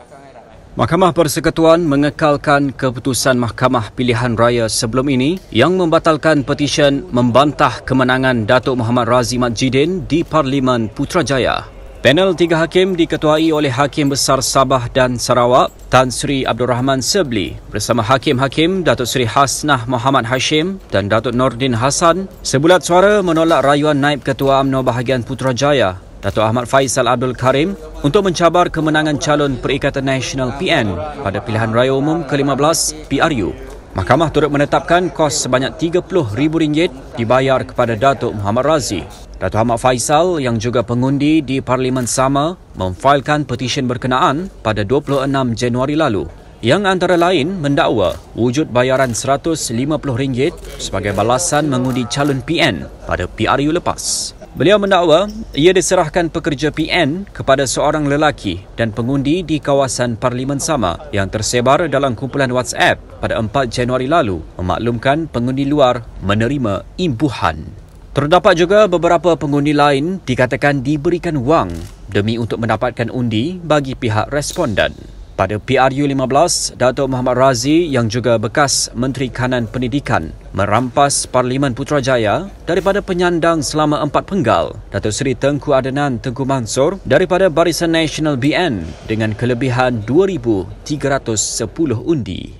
Eh? Mahkamah Persekutuan mengekalkan keputusan Mahkamah Pilihan Raya sebelum ini yang membatalkan petisyen membantah kemenangan Datuk Muhammad Razi Mat Jidin di Parlimen Putrajaya. Panel tiga hakim diketuai oleh Hakim Besar Sabah dan Sarawak Tan Sri Abdul Rahman Sebli bersama hakim-hakim Datuk Sri Hasnah Muhammad Hashim dan Datuk Nordin Hasan sebulat suara menolak rayuan naib ketua UMNO bahagian Putrajaya Datuk Ahmad Faisal Abdul Karim untuk mencabar kemenangan calon Perikatan Nasional PN pada pilihan raya umum ke-15 PRU. Mahkamah turut menetapkan kos sebanyak rm ringgit dibayar kepada Datuk Muhammad Razi. Datuk Ahmad Faisal yang juga pengundi di Parlimen Sama memfailkan petisyen berkenaan pada 26 Januari lalu yang antara lain mendakwa wujud bayaran RM150 sebagai balasan mengundi calon PN pada PRU lepas. Beliau mendakwa ia diserahkan pekerja PN kepada seorang lelaki dan pengundi di kawasan Parlimen Sama yang tersebar dalam kumpulan WhatsApp pada 4 Januari lalu memaklumkan pengundi luar menerima imbuhan. Terdapat juga beberapa pengundi lain dikatakan diberikan wang demi untuk mendapatkan undi bagi pihak responden. Pada PRU15, Dato' Muhammad Razi yang juga bekas Menteri Kanan Pendidikan merampas Parlimen Putrajaya daripada penyandang selama empat penggal, Dato' Seri Tengku Adenan Tengku Mansor daripada Barisan Nasional BN dengan kelebihan 2,310 undi.